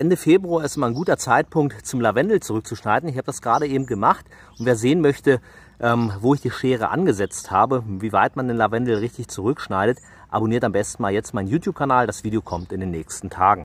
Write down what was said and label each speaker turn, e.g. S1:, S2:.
S1: Ende Februar ist immer ein guter Zeitpunkt zum Lavendel zurückzuschneiden. Ich habe das gerade eben gemacht und wer sehen möchte, ähm, wo ich die Schere angesetzt habe, wie weit man den Lavendel richtig zurückschneidet, abonniert am besten mal jetzt meinen YouTube-Kanal. Das Video kommt in den nächsten Tagen.